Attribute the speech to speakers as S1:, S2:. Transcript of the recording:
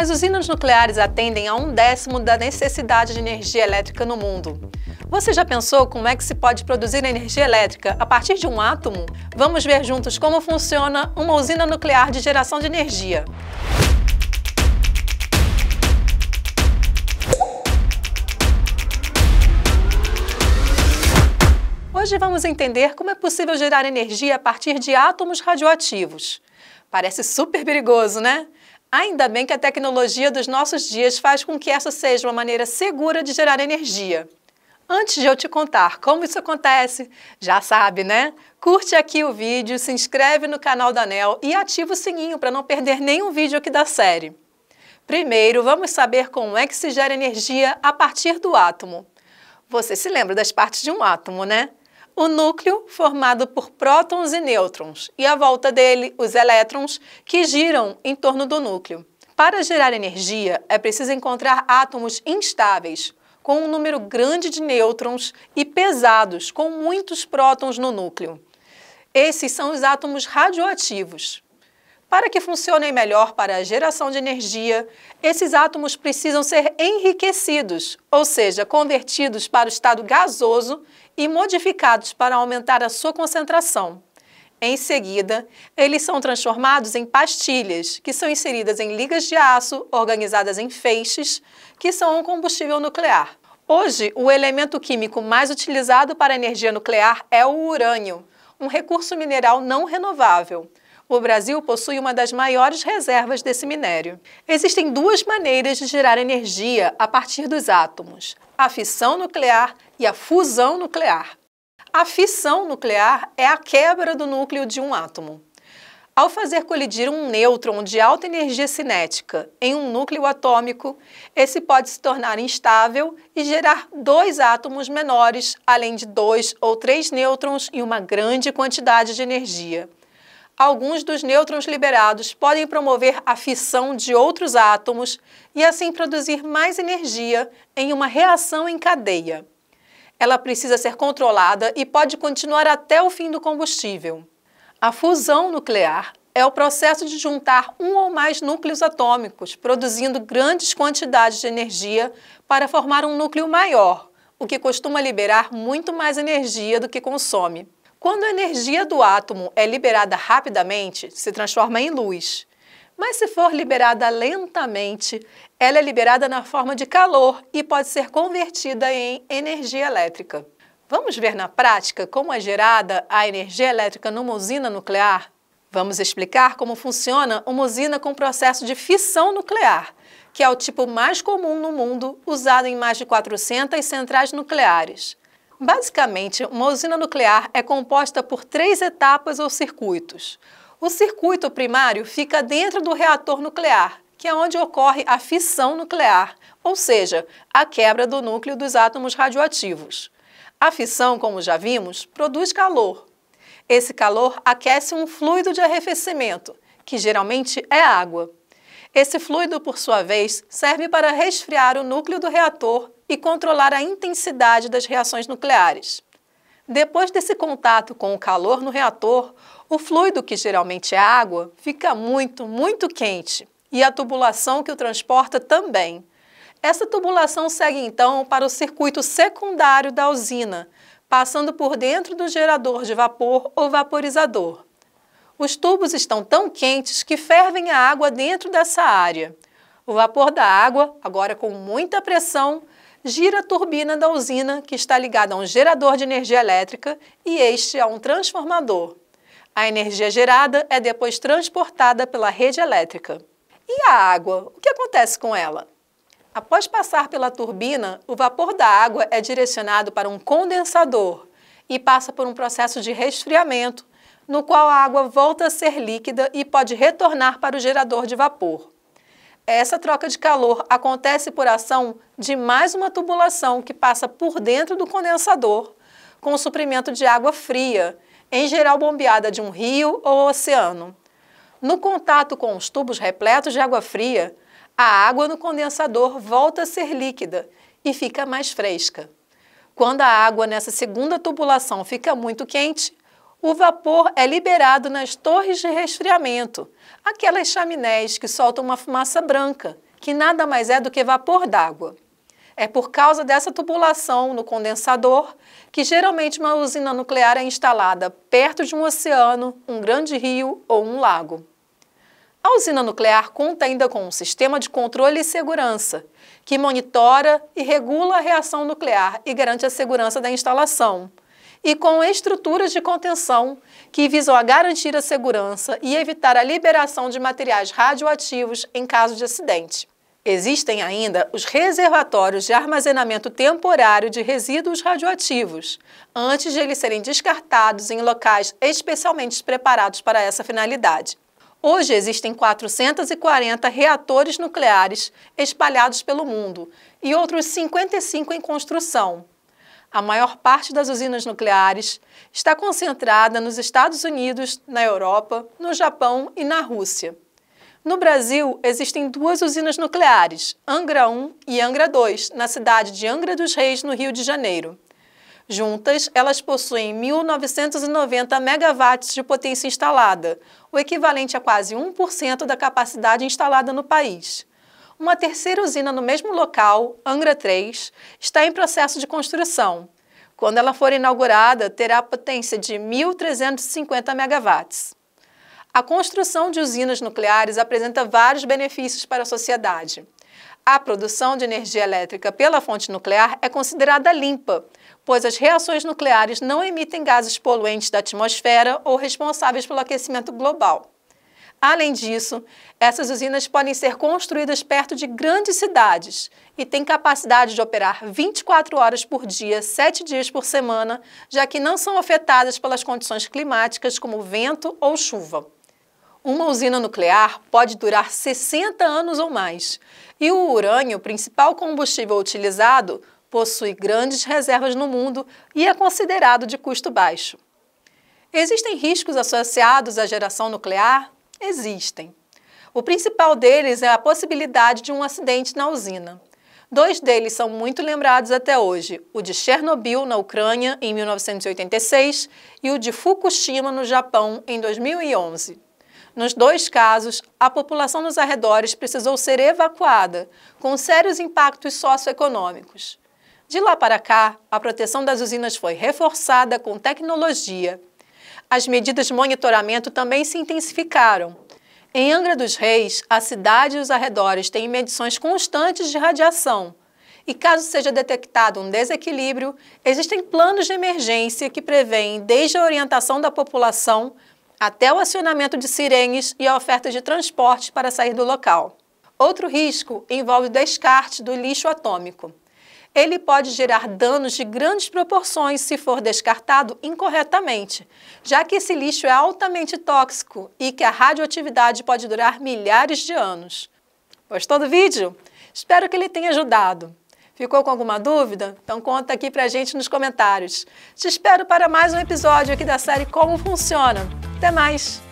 S1: As usinas nucleares atendem a um décimo da necessidade de energia elétrica no mundo. Você já pensou como é que se pode produzir energia elétrica a partir de um átomo? Vamos ver juntos como funciona uma usina nuclear de geração de energia. Hoje vamos entender como é possível gerar energia a partir de átomos radioativos. Parece super perigoso, né? Ainda bem que a tecnologia dos nossos dias faz com que essa seja uma maneira segura de gerar energia. Antes de eu te contar como isso acontece, já sabe, né? Curte aqui o vídeo, se inscreve no canal da ANEL e ativa o sininho para não perder nenhum vídeo aqui da série. Primeiro, vamos saber como é que se gera energia a partir do átomo. Você se lembra das partes de um átomo, né? o núcleo, formado por prótons e nêutrons, e à volta dele, os elétrons, que giram em torno do núcleo. Para gerar energia, é preciso encontrar átomos instáveis, com um número grande de nêutrons e pesados, com muitos prótons no núcleo. Esses são os átomos radioativos. Para que funcionem melhor para a geração de energia, esses átomos precisam ser enriquecidos, ou seja, convertidos para o estado gasoso e modificados para aumentar a sua concentração. Em seguida, eles são transformados em pastilhas, que são inseridas em ligas de aço organizadas em feixes, que são um combustível nuclear. Hoje, o elemento químico mais utilizado para a energia nuclear é o urânio, um recurso mineral não renovável. O Brasil possui uma das maiores reservas desse minério. Existem duas maneiras de gerar energia a partir dos átomos: a fissão nuclear e a fusão nuclear. A fissão nuclear é a quebra do núcleo de um átomo. Ao fazer colidir um nêutron de alta energia cinética em um núcleo atômico, esse pode se tornar instável e gerar dois átomos menores, além de dois ou três nêutrons e uma grande quantidade de energia alguns dos nêutrons liberados podem promover a fissão de outros átomos e assim produzir mais energia em uma reação em cadeia. Ela precisa ser controlada e pode continuar até o fim do combustível. A fusão nuclear é o processo de juntar um ou mais núcleos atômicos, produzindo grandes quantidades de energia para formar um núcleo maior, o que costuma liberar muito mais energia do que consome. Quando a energia do átomo é liberada rapidamente, se transforma em luz. Mas se for liberada lentamente, ela é liberada na forma de calor e pode ser convertida em energia elétrica. Vamos ver na prática como é gerada a energia elétrica numa usina nuclear? Vamos explicar como funciona uma usina com processo de fissão nuclear, que é o tipo mais comum no mundo, usado em mais de 400 centrais nucleares. Basicamente, uma usina nuclear é composta por três etapas ou circuitos. O circuito primário fica dentro do reator nuclear, que é onde ocorre a fissão nuclear, ou seja, a quebra do núcleo dos átomos radioativos. A fissão, como já vimos, produz calor. Esse calor aquece um fluido de arrefecimento, que geralmente é água. Esse fluido, por sua vez, serve para resfriar o núcleo do reator e controlar a intensidade das reações nucleares. Depois desse contato com o calor no reator, o fluido, que geralmente é água, fica muito, muito quente e a tubulação que o transporta também. Essa tubulação segue então para o circuito secundário da usina, passando por dentro do gerador de vapor ou vaporizador. Os tubos estão tão quentes que fervem a água dentro dessa área. O vapor da água, agora com muita pressão, gira a turbina da usina que está ligada a um gerador de energia elétrica e este a um transformador. A energia gerada é depois transportada pela rede elétrica. E a água? O que acontece com ela? Após passar pela turbina, o vapor da água é direcionado para um condensador e passa por um processo de resfriamento, no qual a água volta a ser líquida e pode retornar para o gerador de vapor. Essa troca de calor acontece por ação de mais uma tubulação que passa por dentro do condensador com o suprimento de água fria, em geral bombeada de um rio ou oceano. No contato com os tubos repletos de água fria, a água no condensador volta a ser líquida e fica mais fresca. Quando a água nessa segunda tubulação fica muito quente, o vapor é liberado nas torres de resfriamento, aquelas chaminés que soltam uma fumaça branca, que nada mais é do que vapor d'água. É por causa dessa tubulação no condensador que geralmente uma usina nuclear é instalada perto de um oceano, um grande rio ou um lago. A usina nuclear conta ainda com um sistema de controle e segurança, que monitora e regula a reação nuclear e garante a segurança da instalação e com estruturas de contenção que visam a garantir a segurança e evitar a liberação de materiais radioativos em caso de acidente. Existem ainda os reservatórios de armazenamento temporário de resíduos radioativos, antes de eles serem descartados em locais especialmente preparados para essa finalidade. Hoje existem 440 reatores nucleares espalhados pelo mundo e outros 55 em construção, a maior parte das usinas nucleares está concentrada nos Estados Unidos, na Europa, no Japão e na Rússia. No Brasil, existem duas usinas nucleares, Angra 1 e Angra 2, na cidade de Angra dos Reis, no Rio de Janeiro. Juntas, elas possuem 1.990 megawatts de potência instalada, o equivalente a quase 1% da capacidade instalada no país. Uma terceira usina no mesmo local, Angra 3, está em processo de construção. Quando ela for inaugurada, terá potência de 1.350 megawatts. A construção de usinas nucleares apresenta vários benefícios para a sociedade. A produção de energia elétrica pela fonte nuclear é considerada limpa, pois as reações nucleares não emitem gases poluentes da atmosfera ou responsáveis pelo aquecimento global. Além disso, essas usinas podem ser construídas perto de grandes cidades e têm capacidade de operar 24 horas por dia, 7 dias por semana, já que não são afetadas pelas condições climáticas como vento ou chuva. Uma usina nuclear pode durar 60 anos ou mais, e o urânio, principal combustível utilizado, possui grandes reservas no mundo e é considerado de custo baixo. Existem riscos associados à geração nuclear? Existem. O principal deles é a possibilidade de um acidente na usina. Dois deles são muito lembrados até hoje: o de Chernobyl, na Ucrânia, em 1986, e o de Fukushima, no Japão, em 2011. Nos dois casos, a população nos arredores precisou ser evacuada, com sérios impactos socioeconômicos. De lá para cá, a proteção das usinas foi reforçada com tecnologia as medidas de monitoramento também se intensificaram. Em Angra dos Reis, a cidade e os arredores têm medições constantes de radiação. E caso seja detectado um desequilíbrio, existem planos de emergência que prevêem desde a orientação da população até o acionamento de sirenes e a oferta de transporte para sair do local. Outro risco envolve o descarte do lixo atômico ele pode gerar danos de grandes proporções se for descartado incorretamente, já que esse lixo é altamente tóxico e que a radioatividade pode durar milhares de anos. Gostou do vídeo? Espero que ele tenha ajudado. Ficou com alguma dúvida? Então conta aqui pra gente nos comentários. Te espero para mais um episódio aqui da série Como Funciona. Até mais!